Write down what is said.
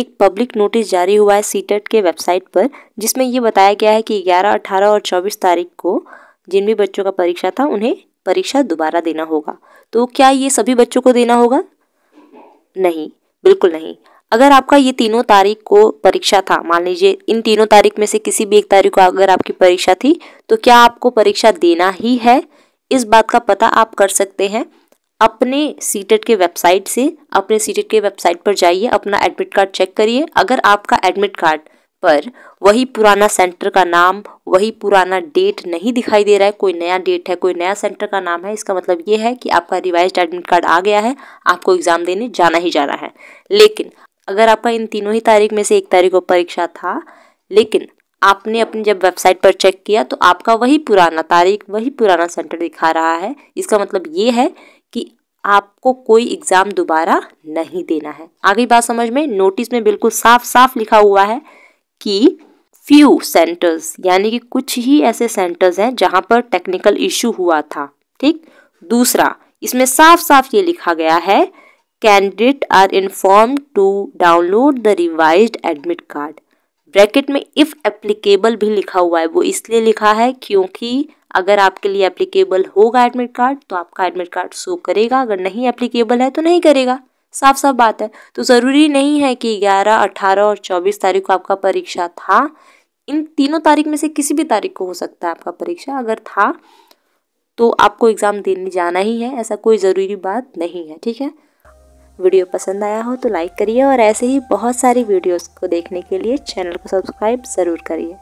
एक public notice जारी हुआ है सीटेट e के वेबसाइट पर जिसमें ये बताया गया है कि 11, 18 और 24 तारीख को जिन भी बच्चों का परीक्षा था उन्हें परीक्षा दोबारा देना होगा तो क्या ये सभी बच्चों को देना होगा नहीं बिल्कुल नहीं अगर आपका ये तीनों तारीख को परीक्षा था मान लीजिए इन तीनों तारीख में से किसी भी एक तारीख को अगर आपकी परीक्षा थी तो क्या आपको परीक्षा देना ही है इस बात का पता आप कर सकते हैं अपने सीटेट के वेबसाइट से अपने सीटेट के वेबसाइट पर जाइए अपना एडमिट कार्ड चेक करिए अगर आपका एडमिट कार्ड पर वही पुराना सेंटर का नाम वही पुराना डेट नहीं दिखाई दे रहा है कोई नया डेट है कोई नया सेंटर का नाम है इसका मतलब ये है कि आपका रिवाइज एडमिट कार्ड आ गया है आपको एग्ज़ाम देने जाना ही जाना है लेकिन अगर आपका इन तीनों ही तारीख में से एक तारीख को परीक्षा था लेकिन आपने अपनी जब वेबसाइट पर चेक किया तो आपका वही पुराना तारीख वही पुराना सेंटर दिखा रहा है इसका मतलब ये है कि आपको कोई एग्ज़ाम दोबारा नहीं देना है आगे बात समझ में नोटिस में बिल्कुल साफ साफ लिखा हुआ है कि फ्यू सेंटर्स यानी कि कुछ ही ऐसे सेंटर्स हैं जहां पर टेक्निकल इशू हुआ था ठीक दूसरा इसमें साफ साफ ये लिखा गया है candidate are inform to download the revise admit card bracket में इफ़ एप्लीकेबल भी लिखा हुआ है वो इसलिए लिखा है क्योंकि अगर आपके लिए एप्लीकेबल होगा एडमिट कार्ड तो आपका एडमिट कार्ड शो करेगा अगर नहीं एप्लीकेबल है तो नहीं करेगा साफ साफ बात है तो ज़रूरी नहीं है कि ग्यारह अठारह और चौबीस तारीख को आपका परीक्षा था इन तीनों तारीख में से किसी भी तारीख को हो सकता है आपका परीक्षा अगर था तो आपको एग्ज़ाम देने जाना ही है ऐसा कोई ज़रूरी बात नहीं है ठीक है वीडियो पसंद आया हो तो लाइक करिए और ऐसे ही बहुत सारी वीडियोस को देखने के लिए चैनल को सब्सक्राइब ज़रूर करिए